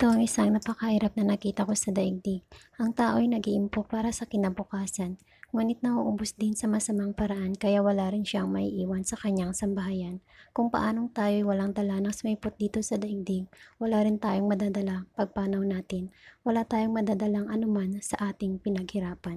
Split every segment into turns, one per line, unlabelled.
Ito ang isang napakahirap na nakita ko sa daigdig. Ang tao ay nag-iimpo para sa kinabukasan, ngunit nauubos din sa masamang paraan kaya wala rin siyang may iwan sa kanyang sambahayan. Kung paanong tayo'y walang dala ng sumipot dito sa daigdig, wala rin tayong madadala pagpanaw natin. Wala tayong madadalang anuman sa ating pinaghirapan.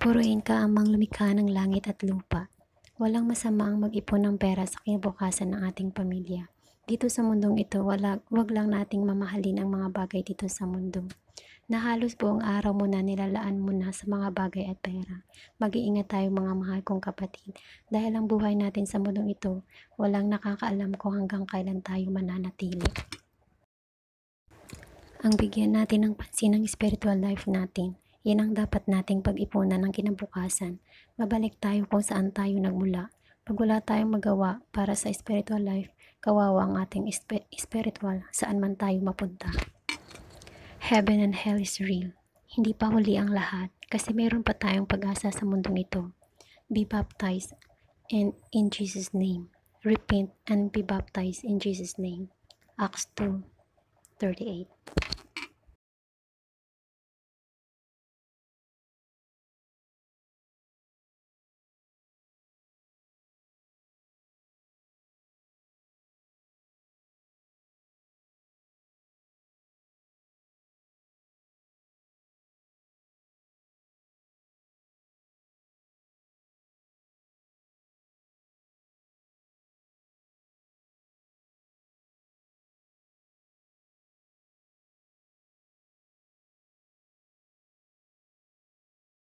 Puruin ka amang lumikha ng langit at lupa. Walang masama ang mag-ipon ng pera sa kinabukasan ng ating pamilya dito sa mundong ito, wala, wag lang nating mamahalin ang mga bagay dito sa mundo. Na halos buong araw mo na nilalaan mo na sa mga bagay at pera. Mag-iingat tayo mga mahal kong kapatid. Dahil ang buhay natin sa mundong ito, walang nakakaalam ko hanggang kailan tayo mananatili. Ang bigyan natin ng pansin ng spiritual life natin. Yan ang dapat nating pag-ipunan ng kinabukasan. Mabalik tayo kung saan tayo nagmula pag wala tayong magawa para sa spiritual life, kawawa ang ating spiritual saan man tayo mapunta. Heaven and hell is real. Hindi pa huli ang lahat kasi meron pa tayong pag-asa sa mundong ito. Be baptized and in Jesus' name. Repent and be baptized in Jesus' name. Acts 2, 38